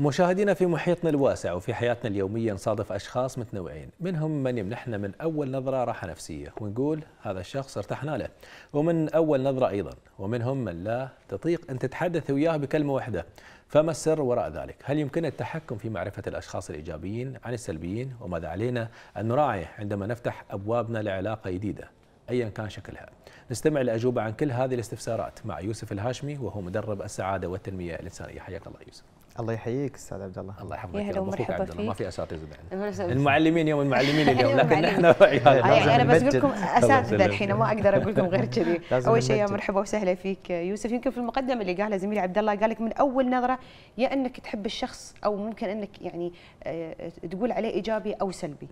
مشاهدينا في محيطنا الواسع وفي حياتنا اليومية نصادف أشخاص متنوعين منهم من يمنحنا من أول نظرة راحة نفسية ونقول هذا الشخص ارتحنا له ومن أول نظرة أيضا ومنهم من لا تطيق أن تتحدث وياه بكلمة واحدة فما السر وراء ذلك؟ هل يمكن التحكم في معرفة الأشخاص الإيجابيين عن السلبيين؟ وماذا علينا أن نراعي عندما نفتح أبوابنا لعلاقة جديدة؟ ايا كان شكلها. نستمع لاجوبه عن كل هذه الاستفسارات مع يوسف الهاشمي وهو مدرب السعاده والتنميه الانسانيه، حياك الله يوسف. الله يحييك استاذ عبد الله الله يحفظك يا هلا عبد الله ما في اساتذه بعد المعلمين يوم المعلمين اليوم أيوة، لكن احنا يعني أيوة، انا بس اقول لكم اساتذه الحين ما اقدر اقول لكم غير كذي اول شيء يا مرحبا وسهلا فيك يوسف يمكن في المقدمه اللي قالها زميلي عبد الله قال لك من اول نظره يا انك تحب الشخص او ممكن انك يعني آه، تقول عليه ايجابي او سلبي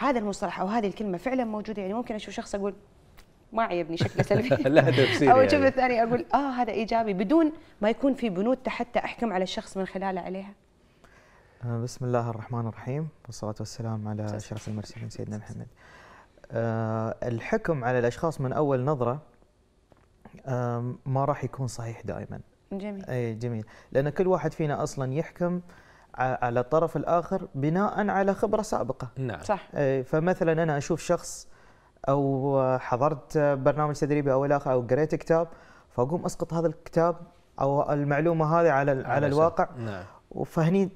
هذا المصطلح او هذه الكلمه فعلا موجوده يعني ممكن اشوف شخص اقول ما عيبني شكله سلبي لا تفسير او اشوف يعني. الثاني اقول اه هذا ايجابي بدون ما يكون في بنود حتى احكم على الشخص من خلاله عليها آه، بسم الله الرحمن الرحيم والصلاة والسلام على أشرف المرسلين سيدنا محمد أه الحكم على الأشخاص من أول نظرة أه ما راح يكون صحيح دائما جميل أي جميل لأن كل واحد فينا أصلا يحكم على الطرف الآخر بناء على خبرة سابقة نعم صح أي فمثلا أنا أشوف شخص او حضرت برنامج تدريبي او الى اخره او قريت كتاب فاقوم اسقط هذا الكتاب او المعلومه هذه على على, على الواقع نعم. فهني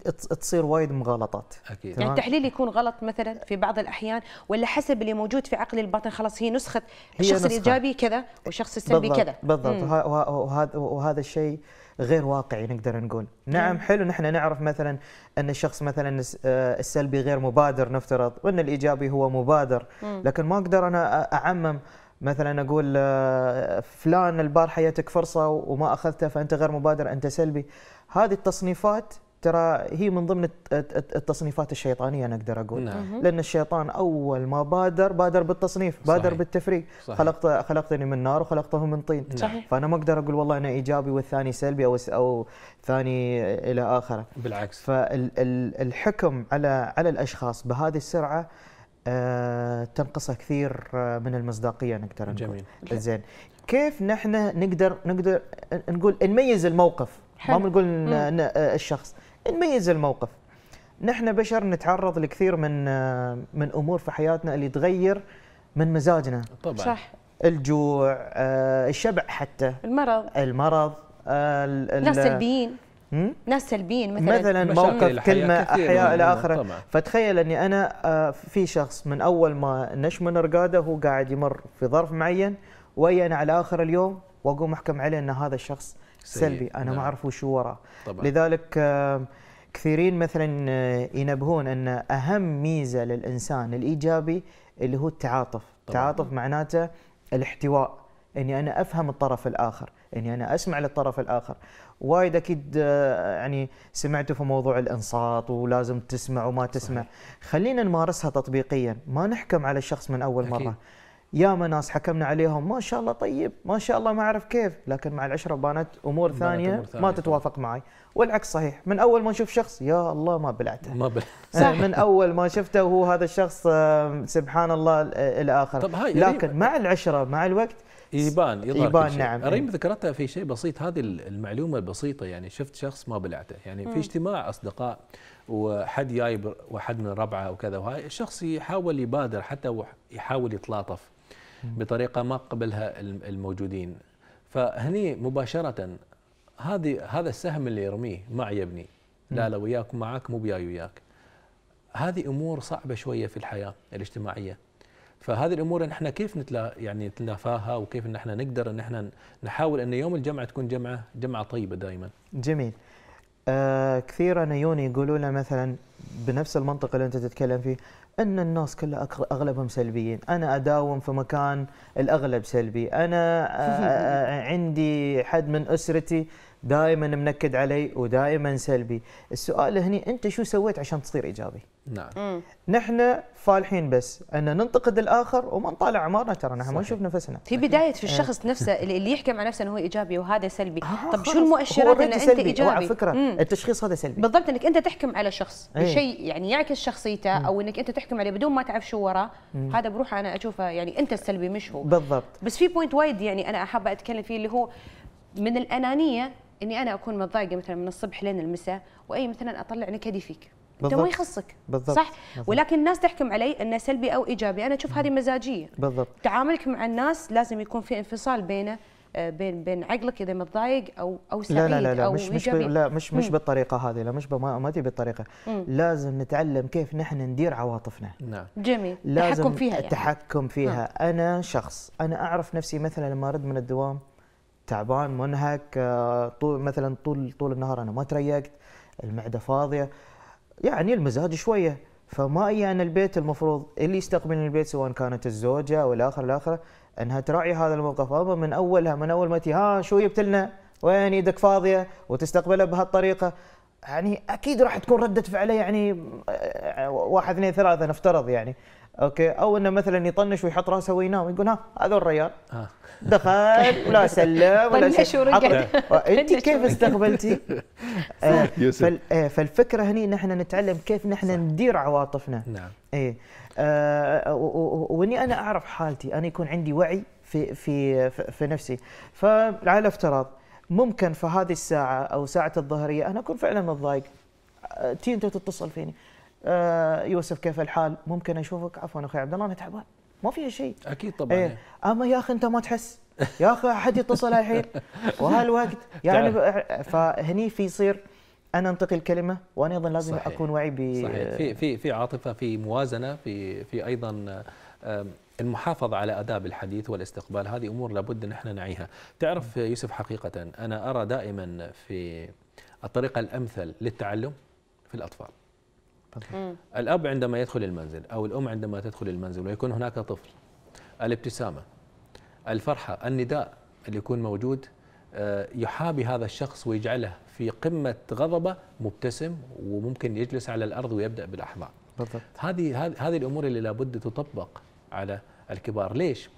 تصير وايد مغالطات اكيد يعني التحليل يكون غلط مثلا في بعض الاحيان ولا حسب اللي موجود في عقل الباطن خلاص هي نسخه هي الشخص نسخة. الايجابي كذا والشخص السلبي بالضبط كذا بالضبط وهذا وهذا الشيء غير واقعي نقدر نقول نعم مم. حلو نحن نعرف مثلا ان الشخص مثلا آه، السلبي غير مبادر نفترض وان الايجابي هو مبادر مم. لكن ما اقدر انا اعمم مثلا اقول آه، فلان البارحه جاتك فرصه وما اخذتها فانت غير مبادر انت سلبي هذه التصنيفات ترى هي من ضمن التصنيفات الشيطانيه نقدر اقول نعم. لان الشيطان اول ما بادر بادر بالتصنيف بادر صحيح. بالتفريق صحيح. خلقت خلقتني من نار وخلقته من طين نعم. صحيح. فانا ما اقدر اقول والله انا ايجابي والثاني سلبي او او ثاني الى اخره بالعكس فالحكم على على الاشخاص بهذه السرعه آه تنقصها كثير آه، من المصداقيه نقدر نقول جميل زين كيف نحن نقدر نقدر نقول نميز الموقف حلو. ما بنقول الشخص نميز الموقف نحن بشر نتعرض لكثير من آه، من امور في حياتنا اللي تغير من مزاجنا طبعا صح الجوع آه، الشبع حتى المرض المرض آه، ناس سلبيين ناس سلبيين مثلا مثلا موقف كلمه احياء الى اخره فتخيل اني انا في شخص من اول ما نشمن رقاده هو قاعد يمر في ظرف معين وين على اخر اليوم واقوم احكم عليه ان هذا الشخص سلبي انا نعم. ما اعرف وش وراه لذلك كثيرين مثلا آه، ينبهون ان اهم ميزه للانسان الايجابي اللي هو التعاطف التعاطف معناته الاحتواء اني انا افهم الطرف الاخر اني انا اسمع للطرف الاخر وايد اكيد آه، يعني سمعتوا في موضوع الانصات ولازم تسمع وما تسمع صحيح. خلينا نمارسها تطبيقيا ما نحكم على الشخص من اول أكيد. مره ياما ناس حكمنا عليهم ما شاء الله طيب ما شاء الله ما اعرف كيف لكن مع العشره بانت امور ثانيه أمور ثانية ما تتوافق معي والعكس صحيح من اول ما نشوف شخص يا الله ما بلعته ما بل... من اول ما شفته وهو هذا الشخص سبحان الله الاخر طب هاي لكن ريم. مع العشره مع الوقت يبان يبان نعم ريم ذكرتها في شيء بسيط هذه المعلومه البسيطه يعني شفت شخص ما بلعته يعني في اجتماع اصدقاء وحد جايب وحد من ربعه وكذا وهاي الشخص يحاول يبادر حتى يحاول يتلاطف بطريقه ما قبلها الموجودين فهني مباشره هذه هذا السهم اللي يرميه ما عيبني لا لا وياك معك مو بياي وياك هذه امور صعبه شويه في الحياه الاجتماعيه فهذه الامور نحن احنا كيف نتلا يعني نتلافاها وكيف ان احنا نقدر ان احنا نحاول ان يوم الجمعه تكون جمعه جمعه طيبه دائما. جميل. آه انا يوني يقولوا لنا مثلا بنفس المنطقه اللي انت تتكلم فيه ان الناس كلها اغلبهم سلبيين انا اداوم في مكان الاغلب سلبي انا آه، آه، عندي حد من اسرتي دائما منكد علي ودائما سلبي السؤال هني انت شو سويت عشان تصير ايجابي نعم نحن فالحين بس ان ننتقد الاخر وما نطالع اعمارنا ترى نحن ما نشوف نفسنا في بدايه في آه. الشخص نفسه اللي يحكم على نفسه انه هو ايجابي وهذا سلبي آه طب شو المؤشرات ان انت ايجابي على فكره مم. التشخيص هذا سلبي بالضبط انك انت تحكم على شخص إيه. بشيء شيء يعني يعكس شخصيته مم. او انك انت تحكم عليه بدون ما تعرف شو وراه هذا بروحه انا اشوفه يعني انت السلبي مش هو بالضبط بس في بوينت وايد يعني انا احب اتكلم فيه اللي هو من الانانيه اني انا اكون متضايقه مثلا من الصبح لين المساء واي مثلا اطلع نكدي فيك بالضبط. انت ما يخصك بالضبط. صح بالضبط. ولكن الناس تحكم علي انه سلبي او ايجابي انا اشوف هذه مزاجيه بالضبط تعاملك مع الناس لازم يكون في انفصال بينه آه، بين بين عقلك اذا متضايق او او سعيد لا لا لا, لا أو مش مش لا مش مش بالطريقه هذه لا مش ما تبي بالطريقه مم. لازم نتعلم كيف نحن ندير عواطفنا نعم جميل لازم التحكم فيها يعني. التحكم فيها مم. انا شخص انا اعرف نفسي مثلا لما ارد من الدوام تعبان منهك آه، طول مثلا طول طول النهار انا ما تريقت المعده فاضيه يعني المزاج شويه فما اي انا البيت المفروض اللي يستقبلني البيت سواء كانت الزوجه او الاخر الاخر انها تراعي هذا الموقف اما من اولها من اول ما تي ها شو جبت لنا وين يدك فاضيه وتستقبلها بهالطريقه يعني اكيد راح تكون رده فعله يعني آه، آه، واحد اثنين ثلاثه نفترض يعني اوكي او انه مثلا يطنش ويحط راسه وينام يقول ها هذا الريال آه. دخل ولا سلم ولا طنش انت كيف استقبلتي؟ آه، آه، فالفكره هني نحن نتعلم كيف نحن ندير عواطفنا نعم ايه واني انا اعرف حالتي انا يكون عندي وعي في في في نفسي فعلى افتراض ممكن في هذه الساعه او ساعه الظهريه انا اكون فعلا متضايق تي انت تتصل فيني آه، يوسف كيف الحال ممكن اشوفك عفوا اخوي عبد الله انا تعبان ما فيها شيء اكيد طبعا ايه. اما يا اخي انت ما تحس يا اخي احد يتصل الحين وهالوقت يعني فهني في يصير انا انتقي الكلمه وانا ايضا لازم صحيح. اكون واعي ب صحيح في في في عاطفه في موازنه في في ايضا المحافظة على آداب الحديث والاستقبال هذه أمور لابد أن احنا نعيها تعرف يوسف حقيقة أنا أرى دائما في الطريقة الأمثل للتعلم في الأطفال الأب عندما يدخل المنزل أو الأم عندما تدخل المنزل ويكون هناك طفل الابتسامة الفرحة النداء اللي يكون موجود آه، يحابي هذا الشخص ويجعله في قمة غضبه مبتسم وممكن يجلس على الأرض ويبدأ بالأحضان بالضبط. هذه هذه الأمور اللي لابد تطبق على الكبار ليش؟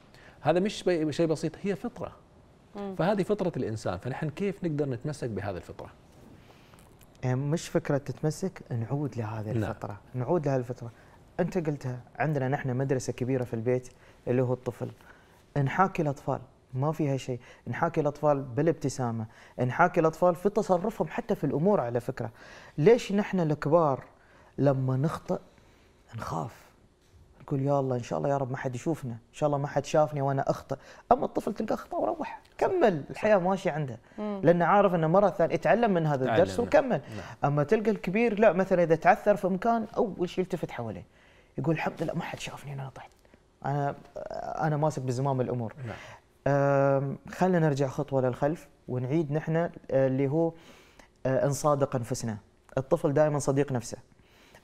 هذا مش شيء بسيط هي فطرة فهذه فطرة الإنسان فنحن كيف نقدر نتمسك بهذه الفطرة يعني مش فكره تتمسك نعود لهذه نعم. الفتره لا. نعود لهذه الفتره انت قلتها عندنا نحن مدرسه كبيره في البيت اللي هو الطفل نحاكي الاطفال ما فيها شيء نحاكي الاطفال بالابتسامه نحاكي الاطفال في تصرفهم حتى في الامور على فكره ليش نحن الكبار لما نخطئ نخاف نقول يا الله ان شاء الله يا رب ما حد يشوفنا ان شاء الله ما حد شافني وانا اخطئ اما الطفل تلقاه اخطا وروح كمل الحياه ماشيه عنده لانه عارف انه مره ثانيه اتعلم من هذا الدرس وكمل نعم. اما تلقى الكبير لا مثلا اذا تعثر في مكان اول شيء يلتفت حواليه يقول الحمد لله ما حد شافني انا طحت انا انا ماسك بزمام الامور نعم. خلينا نرجع خطوه للخلف ونعيد نحن آه، اللي هو آه، نصادق انفسنا الطفل دائما صديق نفسه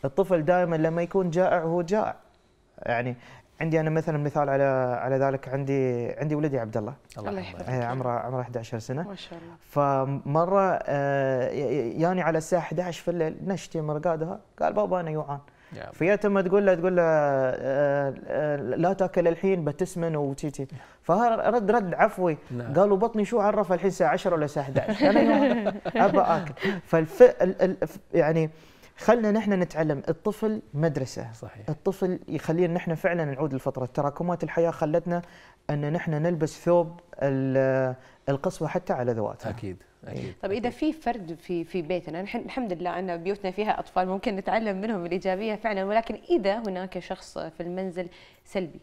الطفل دائما لما يكون جائع هو جائع يعني عندي انا مثلا مثال على على ذلك عندي عندي ولدي عبد الله الله يحفظه إيه، عمره عمره 11 سنه ما شاء الله فمره آه، ياني يعني على الساعه 11 في الليل نشتي مرقادها قال بابا انا جوعان فيا ما تقول له تقول له آه، آه، لا تاكل الحين بتسمن وتيتي فرد رد عفوي نعم. قالوا بطني شو عرف الحين الساعه 10 ولا الساعه 11 انا ابى اكل فالف يعني خلنا نحن نتعلم الطفل مدرسة صحيح. الطفل يخلينا نحن فعلا نعود لفترة تراكمات الحياة خلتنا أن نحن نلبس ثوب القسوة حتى على ذواتها أكيد أكيد. إيه. طب اذا في فرد في في بيتنا نحن الحمد لله ان بيوتنا فيها اطفال ممكن نتعلم منهم الايجابيه فعلا ولكن اذا هناك شخص في المنزل سلبي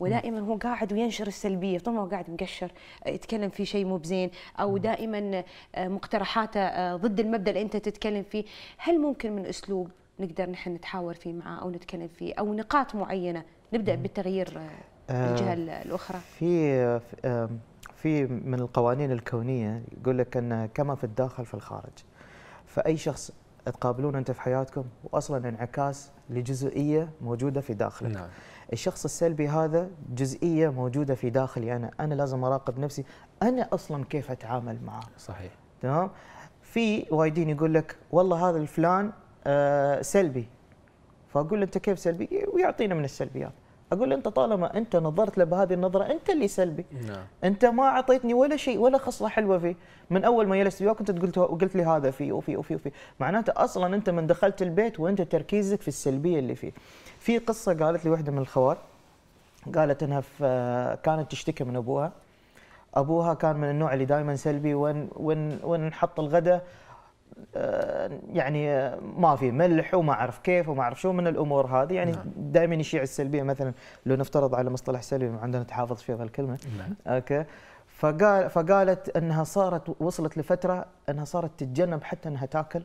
ودائما هو قاعد وينشر السلبيه طول ما هو قاعد مقشر يتكلم في شيء مو بزين او دائما آه، مقترحاته آه، ضد المبدا اللي انت تتكلم فيه هل ممكن من اسلوب نقدر نحن نتحاور فيه معه او نتكلم فيه او نقاط معينه نبدا بالتغيير آه، الجهه الاخرى في في من القوانين الكونيه يقول لك ان كما في الداخل في الخارج فاي شخص تقابلون انت في حياتكم واصلا انعكاس لجزئيه موجوده في داخلك نعم. الشخص السلبي هذا جزئيه موجوده في داخلي انا انا لازم اراقب نفسي انا اصلا كيف اتعامل معه صحيح تمام في وايدين يقول لك والله هذا الفلان آه سلبي فاقول له انت كيف سلبي ويعطينا من السلبيات اقول انت طالما انت نظرت له بهذه النظره انت اللي سلبي نعم. انت ما اعطيتني ولا شيء ولا خصله حلوه فيه من اول ما جلست وياك انت قلت قلت لي هذا فيه وفيه وفيه وفيه معناته اصلا انت من دخلت البيت وانت تركيزك في السلبيه اللي فيه في قصه قالت لي وحده من الخوات قالت انها كانت تشتكي من ابوها ابوها كان من النوع اللي دائما سلبي وين وين وين نحط الغداء آه، يعني ما في ملح وما اعرف كيف وما اعرف شو من الامور هذه يعني نعم. دائما يشيع السلبيه مثلا لو نفترض على مصطلح سلبي عندنا تحافظ في هذه نعم. اوكي فقال فقالت انها صارت وصلت لفتره انها صارت تتجنب حتى انها تاكل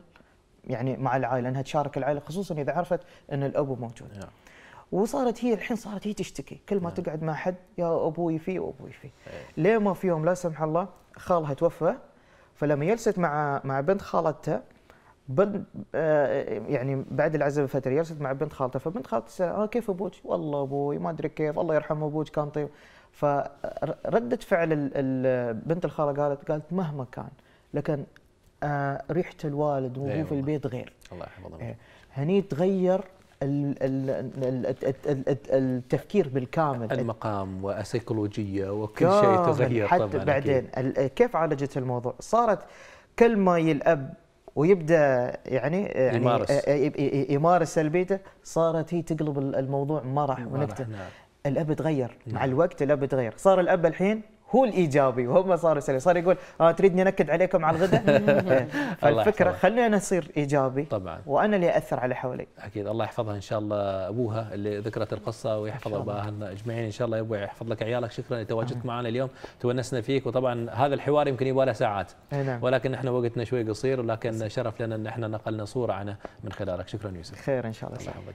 يعني مع العائله انها تشارك العائله خصوصا اذا عرفت ان الابو موجود نعم. وصارت هي الحين صارت هي تشتكي كل ما نعم. تقعد مع حد يا ابوي في وابوي في إيه. ليه ما في يوم لا سمح الله خالها توفى فلما جلست مع مع بنت خالتها بنت آه، يعني بعد العزاء بفتره جلست مع بنت خالته فبنت خالته آه كيف ابوك؟ والله ابوي ما ادري كيف الله يرحم ابوك كان طيب فردة فعل بنت الخاله قالت قالت مهما كان لكن آه، ريحه الوالد وهو إيه في البيت غير الله يحفظه إيه، هني تغير التفكير بالكامل المقام والسيكولوجيه وكل شيء تغير حتى طبعا بعدين كيف عالجت الموضوع صارت كل ما الاب ويبدا يعني يعني يمارس, آه، آه، يمارس سلبيته صارت هي تقلب الموضوع مرح ونكته نعم. الاب تغير نعم. مع الوقت الاب تغير صار الاب الحين هو الايجابي ما صاروا سلبي صار يقول اه تريدني انكد عليكم على الغداء فالفكره خلينا نصير ايجابي طبعا وانا اللي اثر على حولي اكيد الله يحفظها ان شاء الله ابوها اللي ذكرت القصه ويحفظ اباها اجمعين ان شاء الله يا ابوي يحفظ لك عيالك شكرا لتواجدك معنا اليوم تونسنا فيك وطبعا هذا الحوار يمكن يبغى له ساعات نعم. ولكن احنا وقتنا شوي قصير ولكن شرف لنا ان احنا نقلنا صوره عنه من خلالك شكرا يوسف خير ان شاء الله, الله